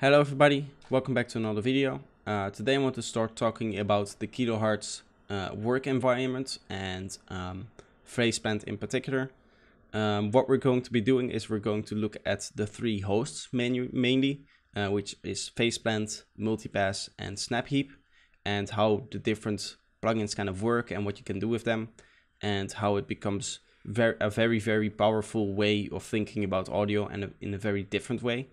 Hello everybody, welcome back to another video. Uh, today I want to start talking about the KetoHeart's uh, work environment and um, plant in particular. Um, what we're going to be doing is we're going to look at the three hosts menu mainly, uh, which is Faceplant, Multipass, and Snapheap, and how the different plugins kind of work and what you can do with them, and how it becomes very, a very, very powerful way of thinking about audio and a, in a very different way.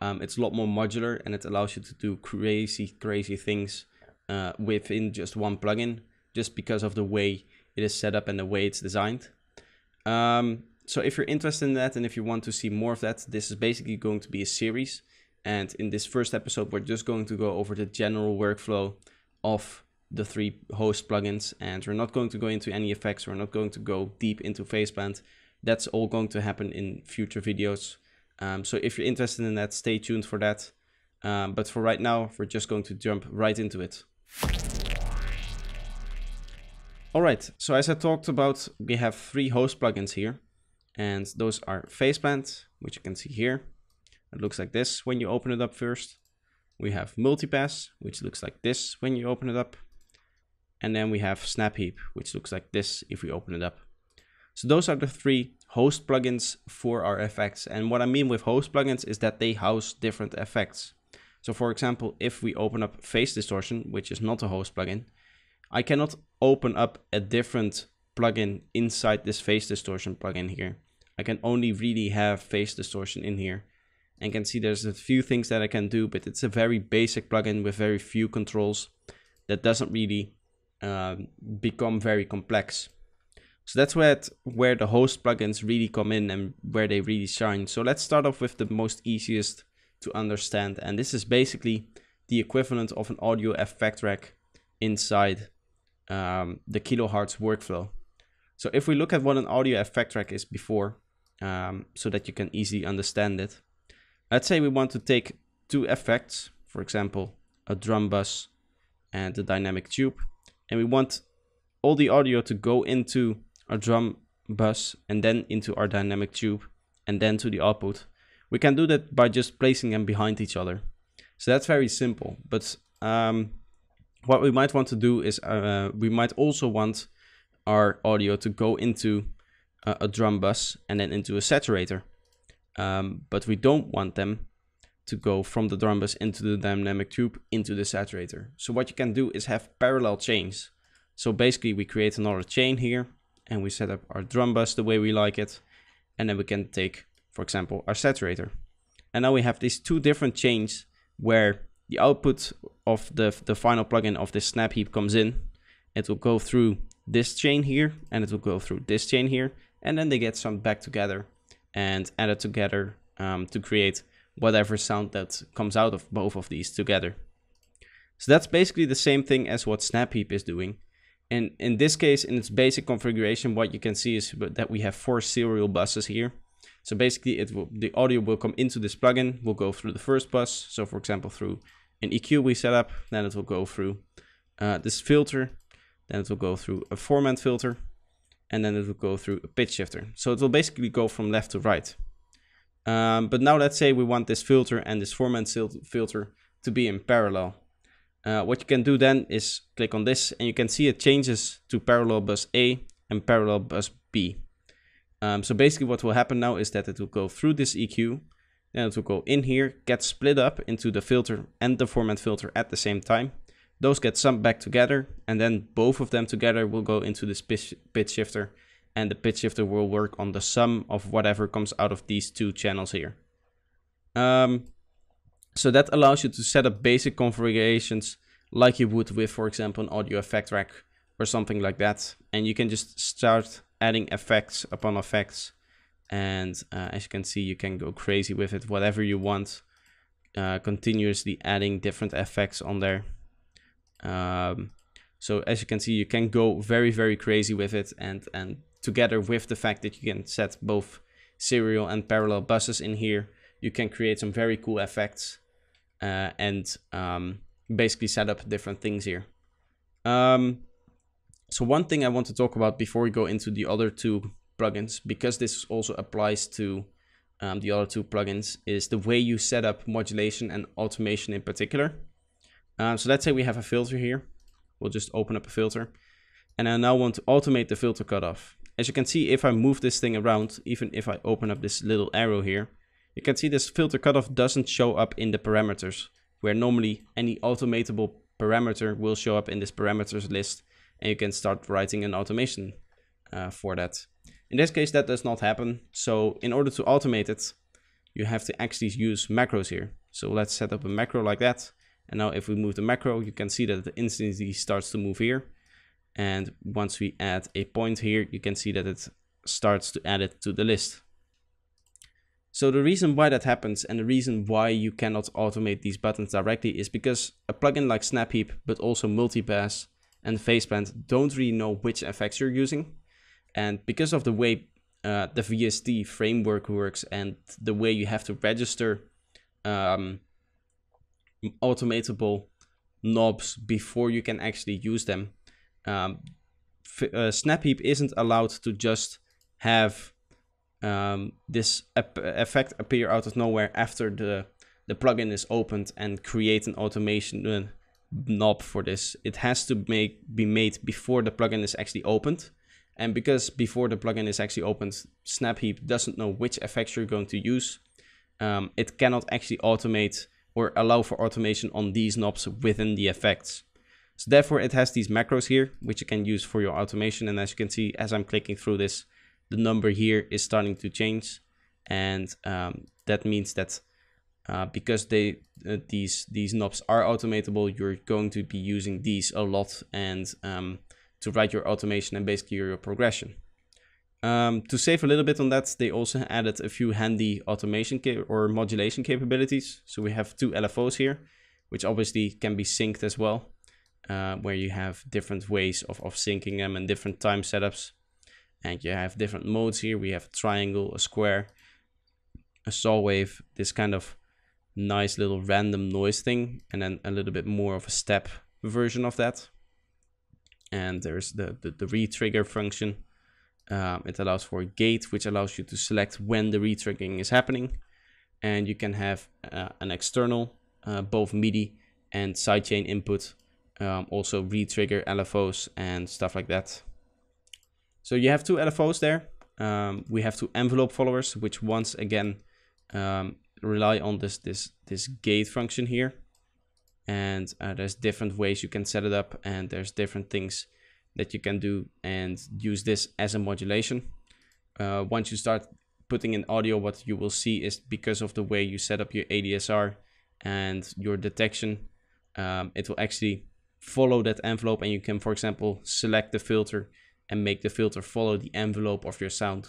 Um, it's a lot more modular and it allows you to do crazy, crazy things uh, within just one plugin, just because of the way it is set up and the way it's designed. Um, so if you're interested in that and if you want to see more of that, this is basically going to be a series. And in this first episode, we're just going to go over the general workflow of the three host plugins. And we're not going to go into any effects. We're not going to go deep into Faceplant. That's all going to happen in future videos. Um, so if you're interested in that, stay tuned for that. Um, but for right now, we're just going to jump right into it. All right, so as I talked about, we have three host plugins here. And those are Faceplant, which you can see here. It looks like this when you open it up first. We have Multipass, which looks like this when you open it up. And then we have Snap Heap, which looks like this if we open it up. So those are the three host plugins for our effects. And what I mean with host plugins is that they house different effects. So for example, if we open up face distortion, which is not a host plugin, I cannot open up a different plugin inside this face distortion plugin here. I can only really have face distortion in here and can see there's a few things that I can do, but it's a very basic plugin with very few controls that doesn't really um, become very complex. So that's where, it, where the host plugins really come in and where they really shine. So let's start off with the most easiest to understand. And this is basically the equivalent of an audio effect track inside um, the kilohertz workflow. So if we look at what an audio effect track is before, um, so that you can easily understand it. Let's say we want to take two effects, for example, a drum bus and a dynamic tube, and we want all the audio to go into our drum bus and then into our dynamic tube and then to the output. We can do that by just placing them behind each other. So that's very simple. But um, what we might want to do is uh, we might also want our audio to go into a, a drum bus and then into a saturator. Um, but we don't want them to go from the drum bus into the dynamic tube into the saturator. So what you can do is have parallel chains. So basically we create another chain here and we set up our drum bus the way we like it. And then we can take, for example, our saturator. And now we have these two different chains where the output of the, the final plugin of this snap heap comes in. It will go through this chain here and it will go through this chain here. And then they get some back together and added together um, to create whatever sound that comes out of both of these together. So that's basically the same thing as what Snap Heap is doing, and in this case, in its basic configuration, what you can see is that we have four serial buses here. So basically, it will, the audio will come into this plugin, will go through the first bus. So for example, through an EQ we set up, then it will go through uh, this filter, then it will go through a format filter, and then it will go through a pitch shifter. So it will basically go from left to right. Um, but now let's say we want this filter and this format filter to be in parallel. Uh, what you can do then is click on this and you can see it changes to parallel bus A and parallel bus B. Um, so basically what will happen now is that it will go through this EQ, then it will go in here, get split up into the filter and the format filter at the same time. Those get summed back together and then both of them together will go into this pitch, pitch shifter and the pitch shifter will work on the sum of whatever comes out of these two channels here. Um, so that allows you to set up basic configurations like you would with, for example, an audio effect rack or something like that. And you can just start adding effects upon effects. And uh, as you can see, you can go crazy with it, whatever you want, uh, continuously adding different effects on there. Um, so as you can see, you can go very, very crazy with it. And, and together with the fact that you can set both serial and parallel buses in here, you can create some very cool effects uh, and um, basically set up different things here. Um, so one thing I want to talk about before we go into the other two plugins, because this also applies to um, the other two plugins, is the way you set up modulation and automation in particular. Um, so let's say we have a filter here. We'll just open up a filter. And I now want to automate the filter cutoff. As you can see, if I move this thing around, even if I open up this little arrow here, you can see this filter cutoff doesn't show up in the parameters, where normally any automatable parameter will show up in this parameters list, and you can start writing an automation uh, for that. In this case, that does not happen. So in order to automate it, you have to actually use macros here. So let's set up a macro like that. And now if we move the macro, you can see that it instantly starts to move here. And once we add a point here, you can see that it starts to add it to the list. So the reason why that happens and the reason why you cannot automate these buttons directly is because a plugin like Snap Heap, but also Multipass and Faceblend don't really know which effects you're using. And because of the way uh, the VST framework works and the way you have to register um, automatable knobs before you can actually use them, um, uh, Snap Heap isn't allowed to just have um, this effect appear out of nowhere after the, the plugin is opened and create an automation uh, knob for this. It has to make be made before the plugin is actually opened. And because before the plugin is actually opened, Snap Heap doesn't know which effects you're going to use. Um, it cannot actually automate or allow for automation on these knobs within the effects. So therefore it has these macros here, which you can use for your automation. And as you can see, as I'm clicking through this, the number here is starting to change. And um, that means that uh, because they uh, these these knobs are automatable, you're going to be using these a lot and um, to write your automation and basically your progression. Um, to save a little bit on that, they also added a few handy automation or modulation capabilities. So we have two LFOs here, which obviously can be synced as well, uh, where you have different ways of, of syncing them and different time setups and you have different modes here. We have a triangle, a square, a saw wave, this kind of nice little random noise thing, and then a little bit more of a step version of that. And there's the, the, the re-trigger function. Um, it allows for a gate, which allows you to select when the re-triggering is happening. And you can have uh, an external, uh, both MIDI and sidechain input, um, also re-trigger LFOs and stuff like that. So you have two LFOs there. Um, we have two envelope followers, which once again um, rely on this this this gate function here. And uh, there's different ways you can set it up, and there's different things that you can do and use this as a modulation. Uh, once you start putting in audio, what you will see is because of the way you set up your ADSR and your detection, um, it will actually follow that envelope, and you can, for example, select the filter and make the filter follow the envelope of your sound.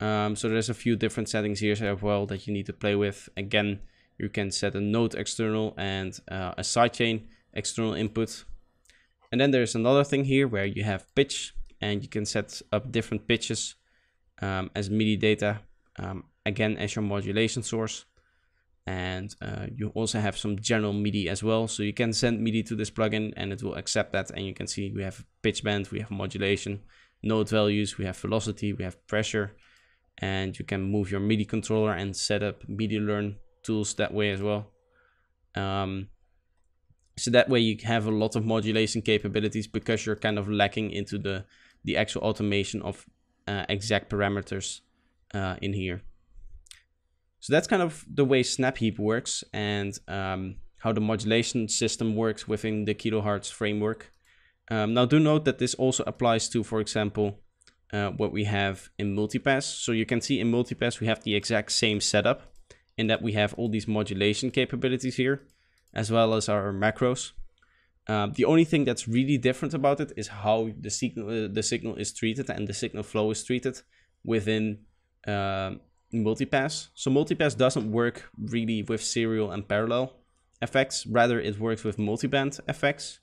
Um, so there's a few different settings here as well that you need to play with. Again, you can set a note external and uh, a sidechain external input. And then there's another thing here where you have pitch and you can set up different pitches um, as MIDI data, um, again as your modulation source and uh, you also have some general MIDI as well. So you can send MIDI to this plugin and it will accept that. And you can see we have pitch bend, we have modulation, note values, we have velocity, we have pressure, and you can move your MIDI controller and set up MIDI learn tools that way as well. Um, so that way you have a lot of modulation capabilities because you're kind of lacking into the, the actual automation of uh, exact parameters uh, in here. So that's kind of the way Snap Heap works and um, how the modulation system works within the kilohertz framework. Um, now do note that this also applies to, for example, uh, what we have in multipass. So you can see in multipass we have the exact same setup in that we have all these modulation capabilities here, as well as our macros. Uh, the only thing that's really different about it is how the signal uh, the signal is treated and the signal flow is treated within um, multipass. So multipass doesn't work really with serial and parallel effects, rather it works with multiband effects.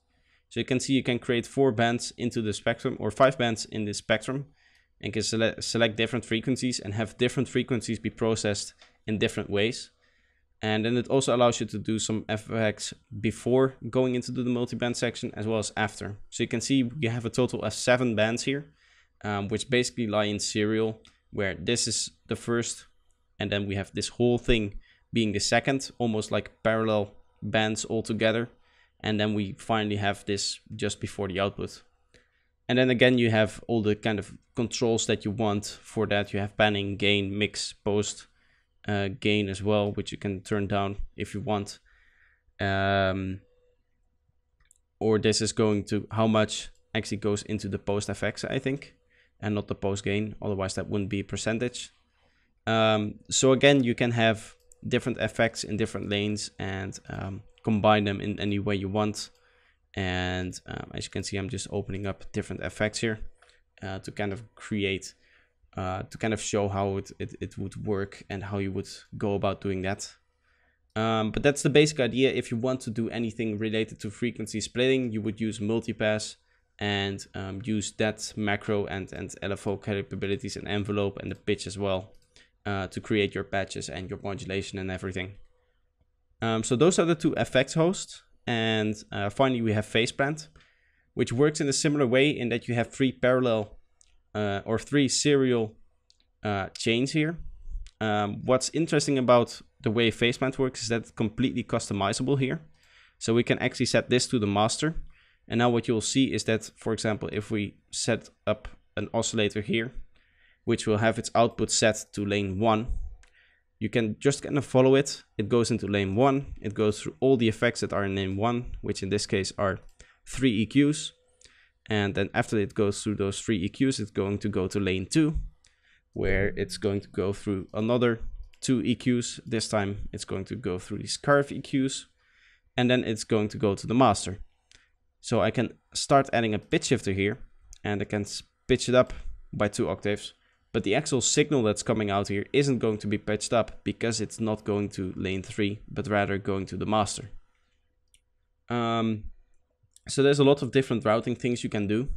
So you can see you can create four bands into the spectrum or five bands in the spectrum and can sele select different frequencies and have different frequencies be processed in different ways. And then it also allows you to do some effects before going into the multiband section as well as after. So you can see you have a total of seven bands here, um, which basically lie in serial where this is the first, and then we have this whole thing being the second, almost like parallel bands all together. And then we finally have this just before the output. And then again, you have all the kind of controls that you want for that. You have panning, gain, mix, post, uh, gain as well, which you can turn down if you want. Um, or this is going to how much actually goes into the post effects, I think and not the post gain. Otherwise, that wouldn't be percentage. Um, so again, you can have different effects in different lanes and um, combine them in any way you want. And um, as you can see, I'm just opening up different effects here uh, to kind of create, uh, to kind of show how it, it, it, would work and how you would go about doing that. Um, but that's the basic idea. If you want to do anything related to frequency splitting, you would use multipass and um, use that macro and, and LFO capabilities and envelope and the pitch as well uh, to create your patches and your modulation and everything. Um, so those are the two effects hosts. And uh, finally, we have Facebrand, which works in a similar way in that you have three parallel uh, or three serial uh, chains here. Um, what's interesting about the way Facebrand works is that it's completely customizable here. So we can actually set this to the master and now what you'll see is that, for example, if we set up an oscillator here, which will have its output set to lane 1, you can just kind of follow it. It goes into lane 1. It goes through all the effects that are in lane 1, which in this case are 3 EQs. And then after it goes through those 3 EQs, it's going to go to lane 2, where it's going to go through another 2 EQs. This time it's going to go through these curve EQs. And then it's going to go to the master. So I can start adding a pitch shifter here and I can pitch it up by two octaves. But the actual signal that's coming out here isn't going to be pitched up because it's not going to lane three, but rather going to the master. Um, so there's a lot of different routing things you can do.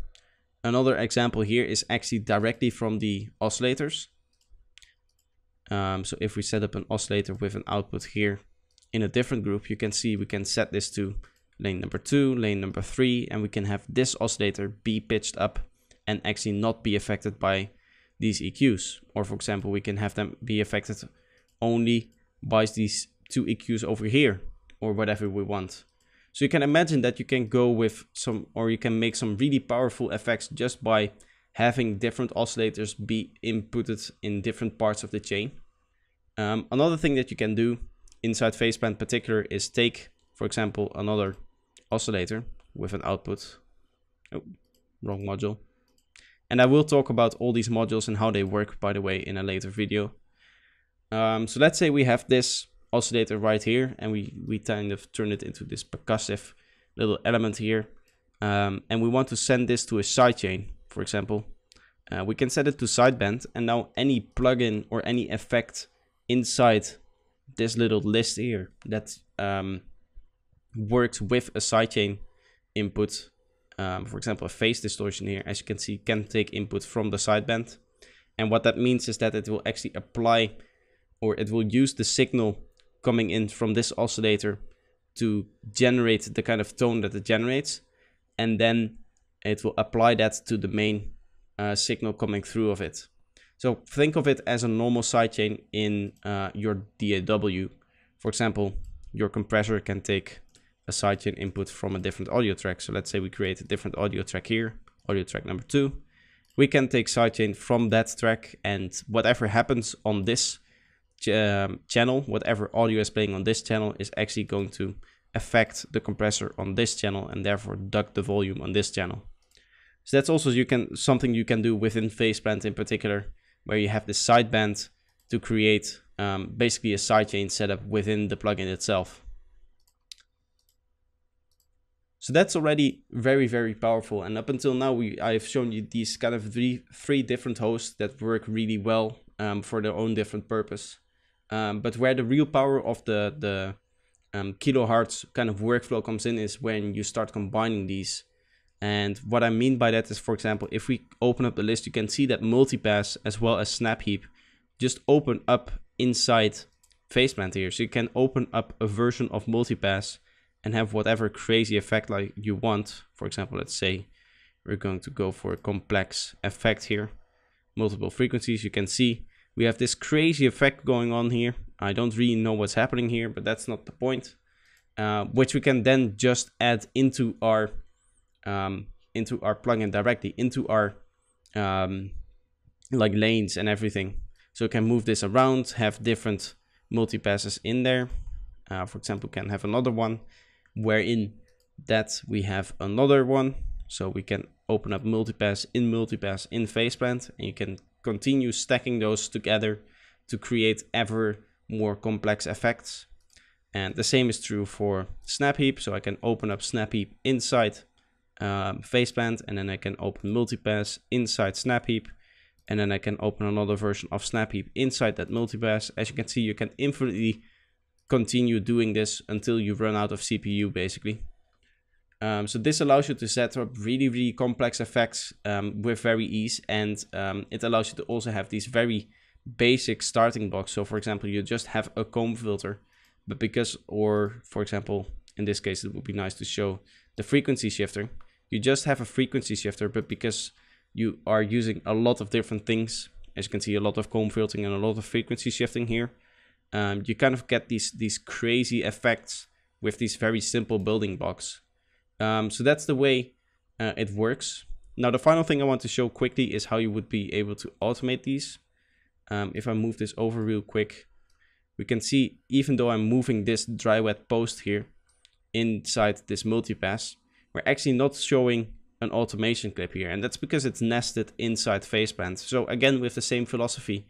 Another example here is actually directly from the oscillators. Um, so if we set up an oscillator with an output here in a different group, you can see we can set this to lane number two, lane number three, and we can have this oscillator be pitched up and actually not be affected by these EQs. Or for example, we can have them be affected only by these two EQs over here or whatever we want. So you can imagine that you can go with some or you can make some really powerful effects just by having different oscillators be inputted in different parts of the chain. Um, another thing that you can do inside Faceplant particular is take, for example, another oscillator with an output. Oh, wrong module. And I will talk about all these modules and how they work, by the way, in a later video. Um, so let's say we have this oscillator right here, and we, we kind of turn it into this percussive little element here. Um, and we want to send this to a sidechain, for example. Uh, we can set it to sideband, and now any plugin or any effect inside this little list here that um, works with a sidechain input. Um, for example, a phase distortion here, as you can see, can take input from the sideband. And what that means is that it will actually apply or it will use the signal coming in from this oscillator to generate the kind of tone that it generates. And then it will apply that to the main uh, signal coming through of it. So think of it as a normal sidechain in uh, your DAW. For example, your compressor can take a sidechain input from a different audio track. So let's say we create a different audio track here, audio track number two. We can take sidechain from that track and whatever happens on this um, channel, whatever audio is playing on this channel is actually going to affect the compressor on this channel and therefore duck the volume on this channel. So that's also you can something you can do within Faceplant in particular, where you have this sideband to create um, basically a sidechain setup within the plugin itself. So that's already very, very powerful. And up until now, we I've shown you these kind of three, three different hosts that work really well um, for their own different purpose. Um, but where the real power of the, the um, kilohertz kind of workflow comes in is when you start combining these. And what I mean by that is, for example, if we open up the list, you can see that multipass as well as snap heap just open up inside Faceplant here. So you can open up a version of multipass and have whatever crazy effect like you want. For example, let's say we're going to go for a complex effect here. Multiple frequencies, you can see we have this crazy effect going on here. I don't really know what's happening here, but that's not the point. Uh, which we can then just add into our um, into our plugin directly into our um, like lanes and everything. So we can move this around, have different multi passes in there. Uh, for example, can have another one wherein that we have another one. So we can open up multipass in multipass in faceplant and you can continue stacking those together to create ever more complex effects. And the same is true for snap heap. So I can open up snap heap inside um, faceplant and then I can open multipass inside snap heap and then I can open another version of snap heap inside that multipass. As you can see, you can infinitely continue doing this until you run out of CPU basically. Um, so this allows you to set up really, really complex effects um, with very ease. And um, it allows you to also have these very basic starting blocks. So for example, you just have a comb filter, but because, or for example, in this case, it would be nice to show the frequency shifter. You just have a frequency shifter, but because you are using a lot of different things, as you can see, a lot of comb filtering and a lot of frequency shifting here, um, you kind of get these these crazy effects with these very simple building blocks. Um, so that's the way uh, it works. Now the final thing I want to show quickly is how you would be able to automate these. Um, if I move this over real quick, we can see even though I'm moving this dry wet post here inside this multipass, we're actually not showing an automation clip here. And that's because it's nested inside faceband. So again, with the same philosophy,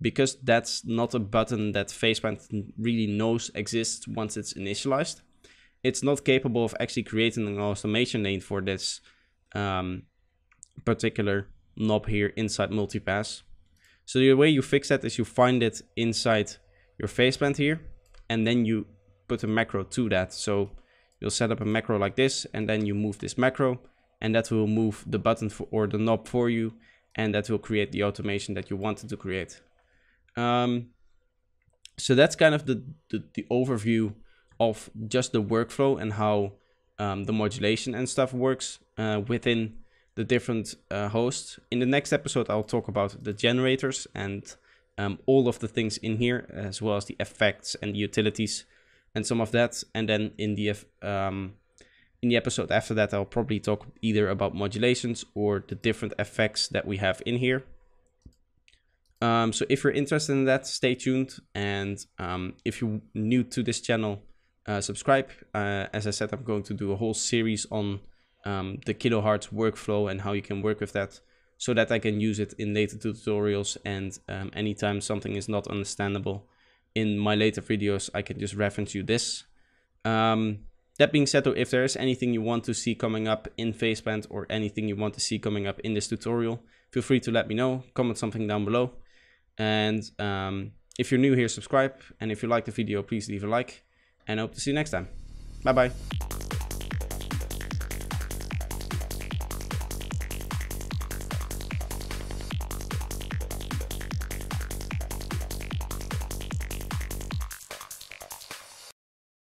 because that's not a button that Faceplant really knows exists once it's initialized, it's not capable of actually creating an automation name for this um, particular knob here inside multipass. So the way you fix that is you find it inside your Faceplant here, and then you put a macro to that. So you'll set up a macro like this, and then you move this macro, and that will move the button for, or the knob for you, and that will create the automation that you wanted to create. Um, so that's kind of the, the, the, overview of just the workflow and how um, the modulation and stuff works uh, within the different uh, hosts. In the next episode, I'll talk about the generators and um, all of the things in here, as well as the effects and the utilities and some of that. And then in the um, in the episode after that, I'll probably talk either about modulations or the different effects that we have in here. Um, so if you're interested in that, stay tuned. And um, if you're new to this channel, uh, subscribe. Uh, as I said, I'm going to do a whole series on um, the kilohertz workflow and how you can work with that so that I can use it in later tutorials and um, anytime something is not understandable in my later videos, I can just reference you this. Um, that being said though, if there is anything you want to see coming up in Faceplant or anything you want to see coming up in this tutorial, feel free to let me know, comment something down below. And um, if you're new here, subscribe. And if you like the video, please leave a like. And I hope to see you next time. Bye-bye.